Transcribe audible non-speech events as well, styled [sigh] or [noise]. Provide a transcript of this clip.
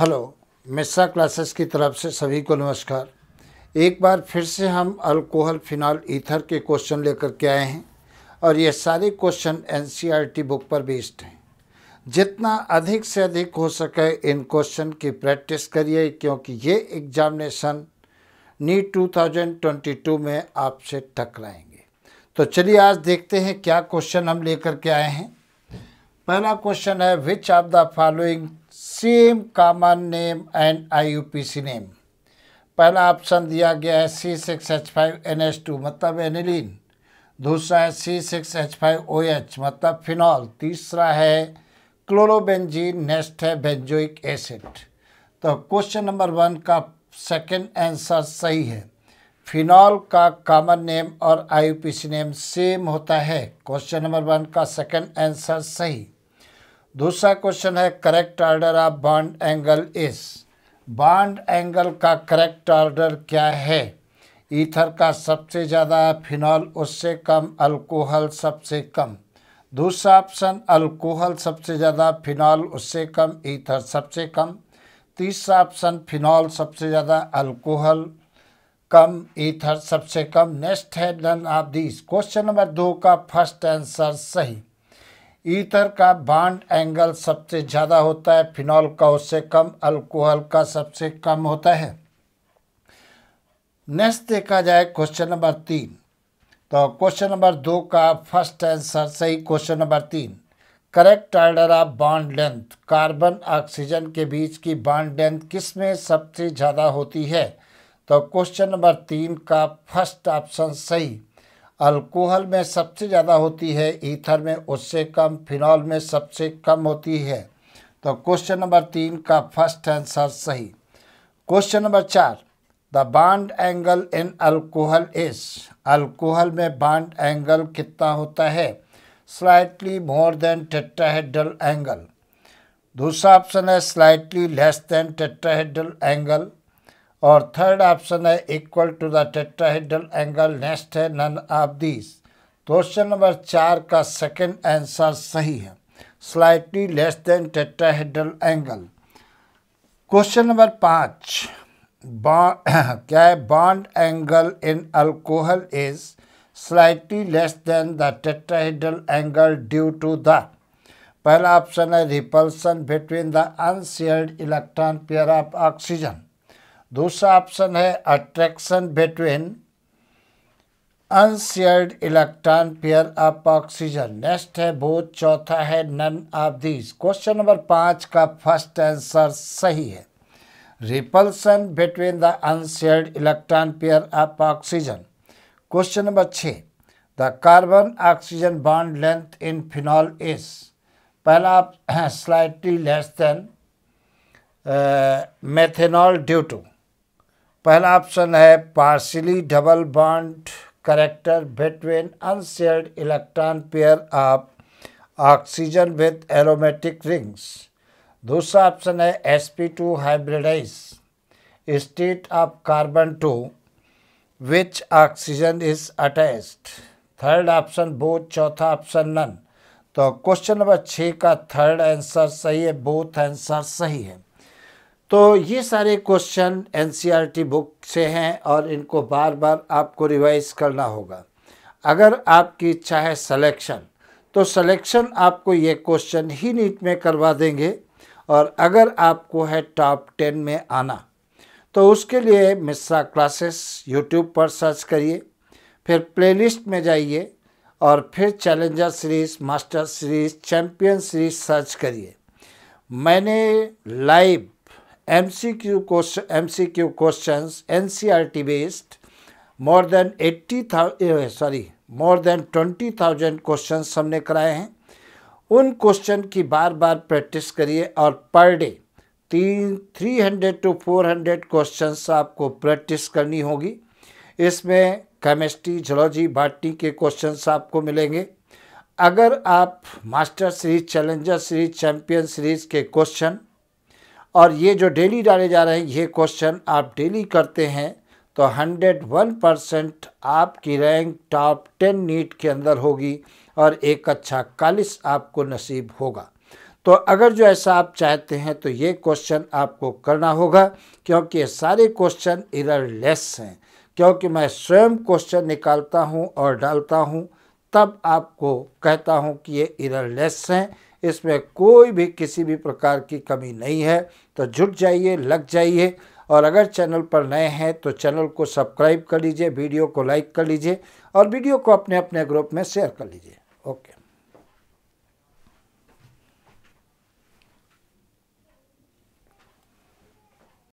hello Mishra classes की तरफ से सभी को नमस्कार एक बार फिर से हम अल्कोहल फिनॉल ईथर के क्वेश्चन लेकर के आए हैं और ये सारे क्वेश्चन एनसीईआरटी e बुक पर बेस्ड हैं जितना अधिक से अधिक हो सके इन क्वेश्चन की प्रैक्टिस करिए क्योंकि ये एग्जामिनेशन नीट 2022 में आपसे टकराएंगे तो चलिए आज देखते हैं क्या क्वेश्चन हम लेकर के आए हैं पहला क्वेश्चन है which of the following same common name and C name पहला ऑप्शन दिया गया है C six H five N H two मतलब एनिलीन दूसरा है C six H five O H मतलब फिनॉल तीसरा है क्लोरोबेंजीन नेक्स्ट है बेंजोइक एसिड तो क्वेश्चन नंबर वन का सेकंड आंसर सही है फिनॉल का कॉमन नेम और सी नेम सेम होता है क्वेश्चन नंबर वन का सेकंड आंसर सही दूसरा क्वेश्चन है correct order of bond angle इस बॉन्ड एंगल का करेक्ट ऑर्डर क्या है ईथर का सबसे ज़्यादा है फिनॉल उससे कम अल्कोहल सबसे कम दूसरा ऑप्शन अल्कोहल सबसे ज़्यादा फिनॉल उससे कम ईथर सबसे कम तीसरा ऑप्शन फिनॉल सबसे ज़्यादा अल्कोहल कम ईथर सबसे कम नेक्स्ट है none of this question number दो का फर्स्ट आंसर सही ईथर का बॉन्ड एंगल सबसे ज़्यादा होता है फिनॉल का उससे कम अल्कोहल का सबसे कम होता है नेक्स्ट देखा जाए क्वेश्चन नंबर तीन तो क्वेश्चन नंबर दो का फर्स्ट आंसर सही क्वेश्चन नंबर तीन correct order of bond length carbon oxygen के बीच की बॉन्ड लेंथ किस में सबसे ज़्यादा होती है तो क्वेश्चन नंबर तीन का फर्स्ट ऑप्शन सही अल्कोहल में सबसे ज़्यादा होती है ईथर में उससे कम फिनॉल में सबसे कम होती है तो क्वेश्चन नंबर तीन का फर्स्ट आंसर सही क्वेश्चन नंबर चार the bond angle in alcohol is alcohol में बाड एंगल कितना होता है slightly more than tetrahedral angle दूसरा ऑप्शन है slightly less than tetrahedral angle और थर्ड ऑप्शन है equal to the tetrahedral angle next है none of this question number चार का सेकंड आंसर सही है slightly less than tetrahedral angle question number पाँच [coughs] क्या है bond angle in alcohol is slightly less than the tetrahedral angle due to the पहला option है repulsion between the unshared electron pair of oxygen दूसरा option है attraction between unshared electron pair of oxygen next है both चौथा है none of these question number पाँच का first answer सही है repulsion between the unshared electron pair of oxygen question number छः the carbon oxygen bond length in phenol is पहला आप slightly less than methanol due to पहला option है partial double bond character between unshared electron pair of oxygen with aromatic rings दूसरा option है S P two hybridize state of carbon to which oxygen is attached third option both चौथा option none तो question number छः का third answer सही है both answer सही है तो ये सारे क्वेश्चन एनसीईआरटी बुक से हैं और इनको बार बार आपको रिवाइज करना होगा अगर आपकी इच्छा है सलेक्शन तो सलेक्शन आपको ये क्वेश्चन ही नीट में करवा देंगे और अगर आपको है टॉप टेन में आना तो उसके लिए मिस्रा क्लासेस यूट्यूब पर सर्च करिए फिर प्लेलिस्ट में जाइए और फिर challenger series master series champion series search करिए मैंने live M MCQ question MCQ questions NCRT based more than eighty sorry more than twenty thousand question हमने कराए हैं उन क्वेश्चन की बार बार प्रैक्टिस करिए और पर डे तीन three hundred to four hundred question आपको प्रैक्टिस करनी होगी इसमें केमिस्ट्री जोलॉजी बाटनी के क्वेश्चन आपको मिलेंगे अगर आप master series challenger series champion series के क्वेश्चन और ये जो डेली डाले जा रहे हैं ये क्वेश्चन आप डेली करते हैं तो 101 परसेंट आपकी रैंक टॉप 10 नीट के अंदर होगी और एक अच्छा कालिस आपको नसीब होगा तो अगर जो ऐसा आप चाहते हैं तो ये क्वेश्चन आपको करना होगा क्योंकि ये सारे क्वेश्चन इरर लेस हैं क्योंकि मैं स्वयं क्वेश्चन निकालता हूँ और डालता हूँ तब आपको कहता हूँ कि ये इरर लेस हैं इसमें कोई भी किसी भी प्रकार की कमी नहीं है तो जुट जाइए लग जाइए और अगर चैनल पर नए हैं तो चैनल को सब्सक्राइब कर लीजिए वीडियो को लाइक कर लीजिए और वीडियो को अपने अपने ग्रुप में शेयर कर लीजिए ओके